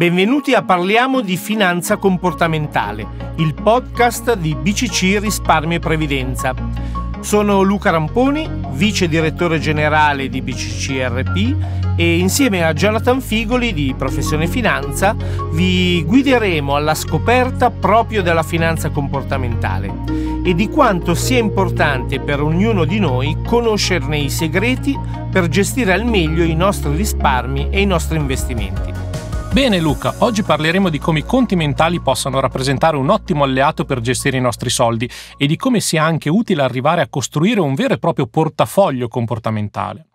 Benvenuti a Parliamo di Finanza Comportamentale, il podcast di BCC Risparmio e Previdenza. Sono Luca Ramponi, vice direttore generale di BCCRP e insieme a Jonathan Figoli di Professione Finanza vi guideremo alla scoperta proprio della finanza comportamentale e di quanto sia importante per ognuno di noi conoscerne i segreti per gestire al meglio i nostri risparmi e i nostri investimenti. Bene Luca, oggi parleremo di come i conti mentali possano rappresentare un ottimo alleato per gestire i nostri soldi e di come sia anche utile arrivare a costruire un vero e proprio portafoglio comportamentale.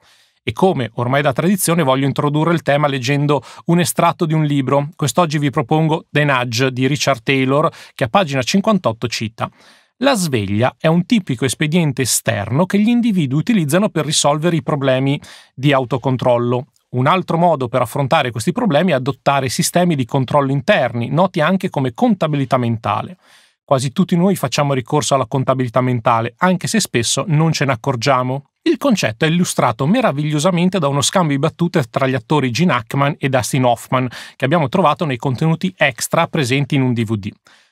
E come, ormai da tradizione, voglio introdurre il tema leggendo un estratto di un libro. Quest'oggi vi propongo The Nudge di Richard Taylor, che a pagina 58 cita. La sveglia è un tipico espediente esterno che gli individui utilizzano per risolvere i problemi di autocontrollo, un altro modo per affrontare questi problemi è adottare sistemi di controllo interni, noti anche come contabilità mentale. Quasi tutti noi facciamo ricorso alla contabilità mentale, anche se spesso non ce ne accorgiamo. Il concetto è illustrato meravigliosamente da uno scambio di battute tra gli attori Gene Hackman e Dustin Hoffman, che abbiamo trovato nei contenuti extra presenti in un DVD.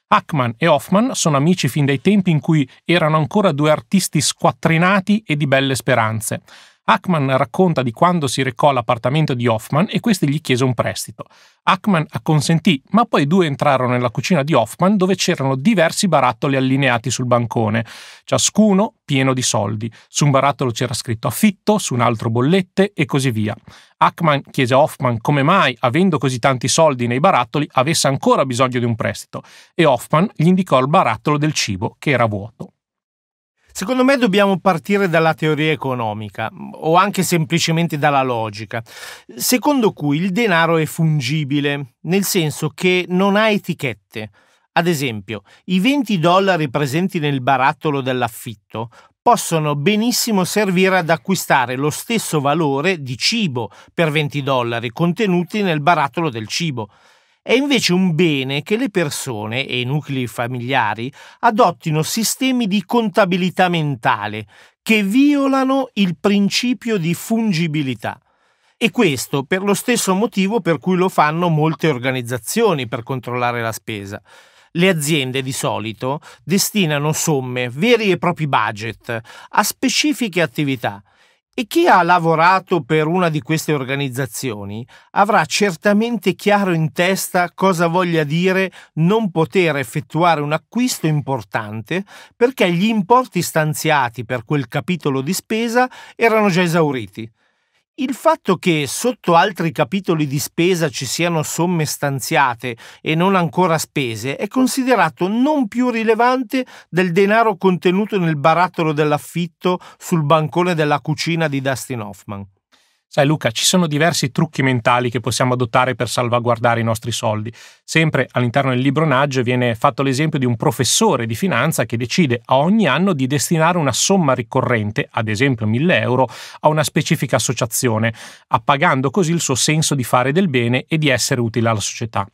Hackman e Hoffman sono amici fin dai tempi in cui erano ancora due artisti squattrinati e di belle speranze. Ackman racconta di quando si recò all'appartamento di Hoffman e questi gli chiese un prestito. Ackman acconsentì, ma poi i due entrarono nella cucina di Hoffman dove c'erano diversi barattoli allineati sul bancone, ciascuno pieno di soldi. Su un barattolo c'era scritto affitto, su un altro bollette e così via. Ackman chiese a Hoffman come mai, avendo così tanti soldi nei barattoli, avesse ancora bisogno di un prestito e Hoffman gli indicò il barattolo del cibo, che era vuoto. Secondo me dobbiamo partire dalla teoria economica o anche semplicemente dalla logica, secondo cui il denaro è fungibile, nel senso che non ha etichette. Ad esempio, i 20 dollari presenti nel barattolo dell'affitto possono benissimo servire ad acquistare lo stesso valore di cibo per 20 dollari contenuti nel barattolo del cibo è invece un bene che le persone e i nuclei familiari adottino sistemi di contabilità mentale che violano il principio di fungibilità. E questo per lo stesso motivo per cui lo fanno molte organizzazioni per controllare la spesa. Le aziende di solito destinano somme, veri e propri budget, a specifiche attività e chi ha lavorato per una di queste organizzazioni avrà certamente chiaro in testa cosa voglia dire non poter effettuare un acquisto importante perché gli importi stanziati per quel capitolo di spesa erano già esauriti il fatto che sotto altri capitoli di spesa ci siano somme stanziate e non ancora spese è considerato non più rilevante del denaro contenuto nel barattolo dell'affitto sul bancone della cucina di Dustin Hoffman. Sai Luca, ci sono diversi trucchi mentali che possiamo adottare per salvaguardare i nostri soldi. Sempre all'interno del libro Nudge viene fatto l'esempio di un professore di finanza che decide a ogni anno di destinare una somma ricorrente, ad esempio 1000 euro, a una specifica associazione, appagando così il suo senso di fare del bene e di essere utile alla società.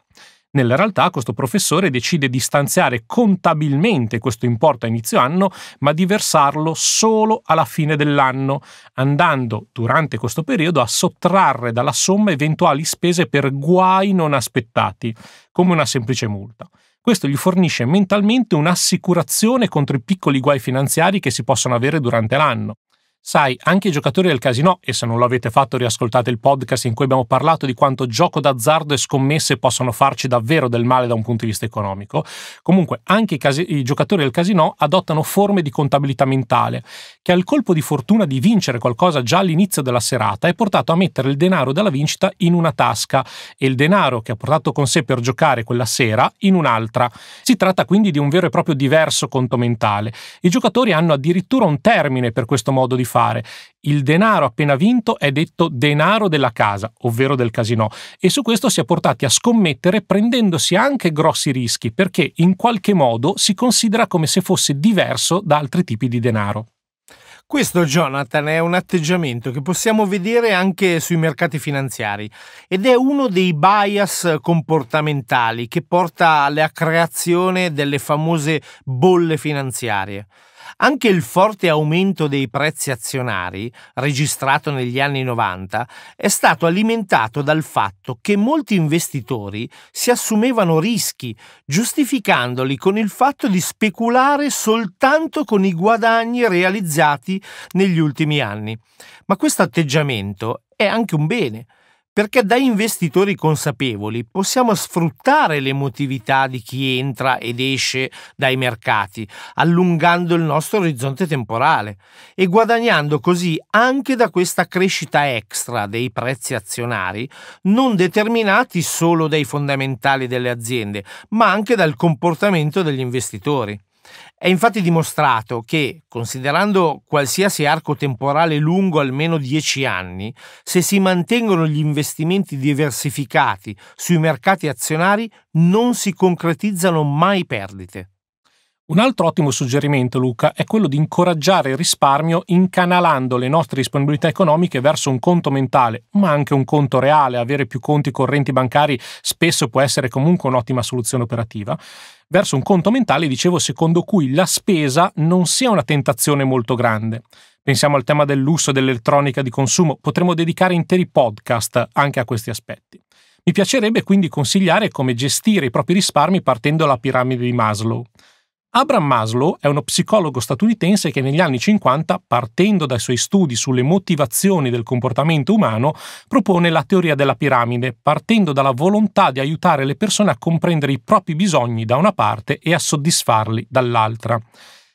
Nella realtà questo professore decide di stanziare contabilmente questo importo a inizio anno, ma di versarlo solo alla fine dell'anno, andando durante questo periodo a sottrarre dalla somma eventuali spese per guai non aspettati, come una semplice multa. Questo gli fornisce mentalmente un'assicurazione contro i piccoli guai finanziari che si possono avere durante l'anno. Sai, anche i giocatori del casino, e se non l'avete fatto riascoltate il podcast in cui abbiamo parlato di quanto gioco d'azzardo e scommesse possono farci davvero del male da un punto di vista economico, comunque anche i, casi- i giocatori del casino adottano forme di contabilità mentale, che al colpo di fortuna di vincere qualcosa già all'inizio della serata è portato a mettere il denaro della vincita in una tasca e il denaro che ha portato con sé per giocare quella sera in un'altra. Si tratta quindi di un vero e proprio diverso conto mentale. I giocatori hanno addirittura un termine per questo modo di fare. Il denaro appena vinto è detto denaro della casa, ovvero del casino, e su questo si è portati a scommettere prendendosi anche grossi rischi, perché in qualche modo si considera come se fosse diverso da altri tipi di denaro. Questo, Jonathan, è un atteggiamento che possiamo vedere anche sui mercati finanziari ed è uno dei bias comportamentali che porta alla creazione delle famose bolle finanziarie. Anche il forte aumento dei prezzi azionari, registrato negli anni 90, è stato alimentato dal fatto che molti investitori si assumevano rischi, giustificandoli con il fatto di speculare soltanto con i guadagni realizzati negli ultimi anni. Ma questo atteggiamento è anche un bene perché da investitori consapevoli possiamo sfruttare l'emotività di chi entra ed esce dai mercati, allungando il nostro orizzonte temporale e guadagnando così anche da questa crescita extra dei prezzi azionari, non determinati solo dai fondamentali delle aziende, ma anche dal comportamento degli investitori. È infatti dimostrato che, considerando qualsiasi arco temporale lungo almeno 10 anni, se si mantengono gli investimenti diversificati sui mercati azionari non si concretizzano mai perdite. Un altro ottimo suggerimento, Luca, è quello di incoraggiare il risparmio incanalando le nostre disponibilità economiche verso un conto mentale, ma anche un conto reale. Avere più conti correnti bancari spesso può essere comunque un'ottima soluzione operativa verso un conto mentale, dicevo, secondo cui la spesa non sia una tentazione molto grande. Pensiamo al tema del lusso e dell'elettronica di consumo, potremmo dedicare interi podcast anche a questi aspetti. Mi piacerebbe quindi consigliare come gestire i propri risparmi partendo dalla piramide di Maslow. Abraham Maslow è uno psicologo statunitense che negli anni 50, partendo dai suoi studi sulle motivazioni del comportamento umano, propone la teoria della piramide, partendo dalla volontà di aiutare le persone a comprendere i propri bisogni da una parte e a soddisfarli dall'altra.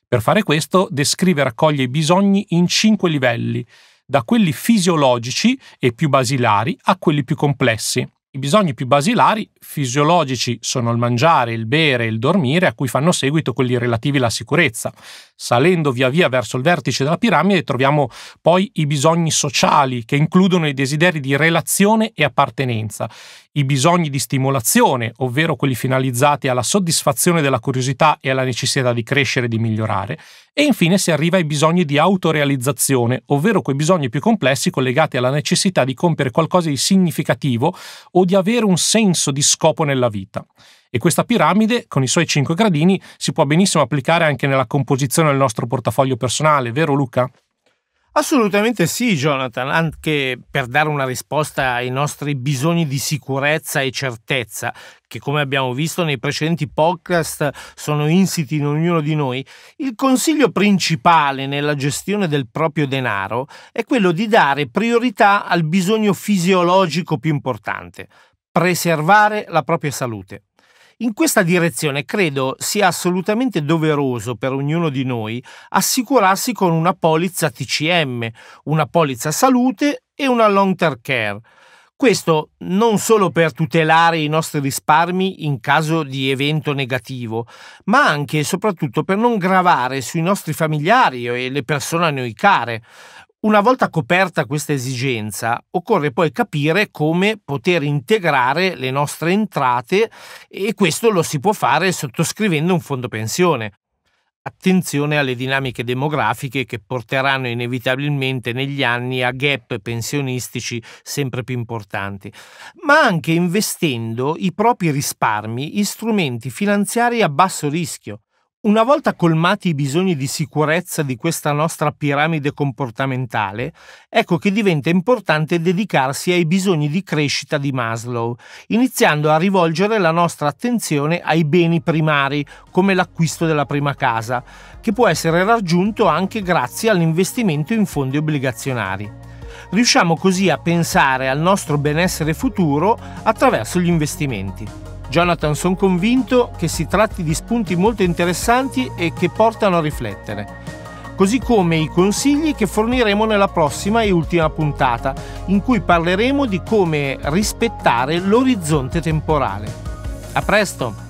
Per fare questo, descrive e raccoglie i bisogni in cinque livelli, da quelli fisiologici e più basilari a quelli più complessi, i bisogni più basilari, fisiologici, sono il mangiare, il bere e il dormire, a cui fanno seguito quelli relativi alla sicurezza. Salendo via via verso il vertice della piramide troviamo poi i bisogni sociali, che includono i desideri di relazione e appartenenza i bisogni di stimolazione, ovvero quelli finalizzati alla soddisfazione della curiosità e alla necessità di crescere e di migliorare, e infine si arriva ai bisogni di autorealizzazione, ovvero quei bisogni più complessi collegati alla necessità di compiere qualcosa di significativo o di avere un senso di scopo nella vita. E questa piramide, con i suoi cinque gradini, si può benissimo applicare anche nella composizione del nostro portafoglio personale, vero Luca? Assolutamente sì, Jonathan, anche per dare una risposta ai nostri bisogni di sicurezza e certezza, che come abbiamo visto nei precedenti podcast sono insiti in ognuno di noi, il consiglio principale nella gestione del proprio denaro è quello di dare priorità al bisogno fisiologico più importante, preservare la propria salute. In questa direzione credo sia assolutamente doveroso per ognuno di noi assicurarsi con una polizza TCM, una polizza salute e una long term care. Questo non solo per tutelare i nostri risparmi in caso di evento negativo, ma anche e soprattutto per non gravare sui nostri familiari e le persone a noi care una volta coperta questa esigenza, occorre poi capire come poter integrare le nostre entrate e questo lo si può fare sottoscrivendo un fondo pensione. Attenzione alle dinamiche demografiche che porteranno inevitabilmente negli anni a gap pensionistici sempre più importanti, ma anche investendo i propri risparmi in strumenti finanziari a basso rischio una volta colmati i bisogni di sicurezza di questa nostra piramide comportamentale, ecco che diventa importante dedicarsi ai bisogni di crescita di Maslow, iniziando a rivolgere la nostra attenzione ai beni primari, come l'acquisto della prima casa, che può essere raggiunto anche grazie all'investimento in fondi obbligazionari. Riusciamo così a pensare al nostro benessere futuro attraverso gli investimenti. Jonathan, sono convinto che si tratti di spunti molto interessanti e che portano a riflettere così come i consigli che forniremo nella prossima e ultima puntata, in cui parleremo di come rispettare l'orizzonte temporale. A presto!